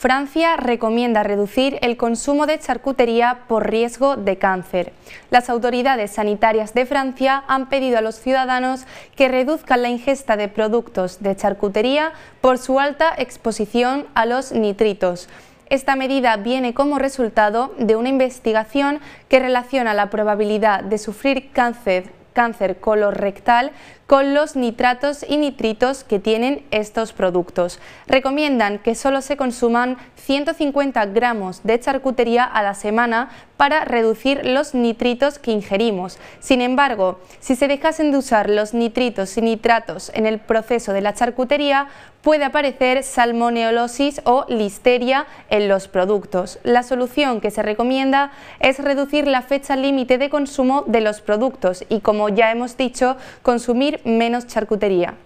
Francia recomienda reducir el consumo de charcutería por riesgo de cáncer. Las autoridades sanitarias de Francia han pedido a los ciudadanos que reduzcan la ingesta de productos de charcutería por su alta exposición a los nitritos. Esta medida viene como resultado de una investigación que relaciona la probabilidad de sufrir cáncer cáncer rectal con los nitratos y nitritos que tienen estos productos. Recomiendan que solo se consuman 150 gramos de charcutería a la semana para reducir los nitritos que ingerimos. Sin embargo, si se dejasen de usar los nitritos y nitratos en el proceso de la charcutería, puede aparecer salmoneolosis o listeria en los productos. La solución que se recomienda es reducir la fecha límite de consumo de los productos y, como ya hemos dicho, consumir menos charcutería.